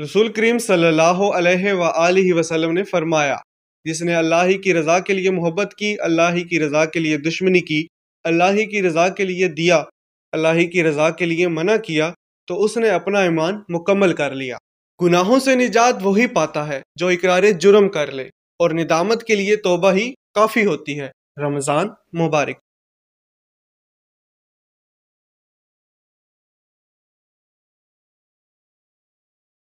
रसूल करीम सल्लल्लाहु अलैहि व वसल्लम ने फरमाया जिसने अल्लाह ही की रज़ा के लिए मोहब्बत की अल्लाह ही की रज़ा के लिए दुश्मनी की अल्लाह ही की रज़ा के लिए दिया अल्लाह ही की रज़ा के लिए मना किया तो उसने अपना ईमान मुकम्मल कर लिया गुनाहों से निजात वही पाता है जो इकरार जुर्म कर ले और निदामत के लिए तोबा ही काफ़ी होती है रमज़ान मुबारक